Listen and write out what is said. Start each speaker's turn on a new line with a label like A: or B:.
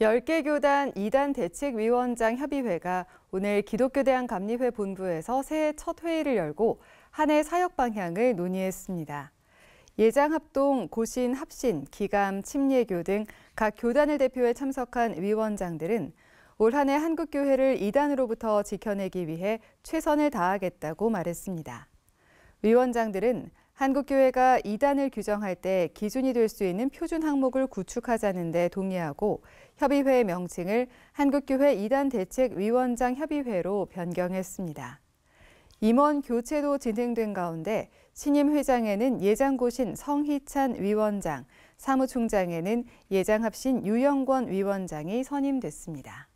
A: 10개 교단 2단 대책위원장 협의회가 오늘 기독교대한 감리회 본부에서 새해 첫 회의를 열고 한해 사역 방향을 논의했습니다. 예장합동, 고신, 합신, 기감, 침례교 등 각 교단을 대표해 참석한 위원장들은 올한해 한국교회를 이단으로부터 지켜내기 위해 최선을 다하겠다고 말했습니다. 위원장들은 한국교회가 이단을 규정할 때 기준이 될 수 있는 표준 항목을 구축하자는 데 동의하고 협의회의 명칭을 한국교회 이단 대책위원장 협의회로 변경했습니다. 임원 교체도 진행된 가운데 신임 회장에는 예장고신 성희찬 위원장, 사무총장에는 예장합신 유영권 위원장이 선임됐습니다.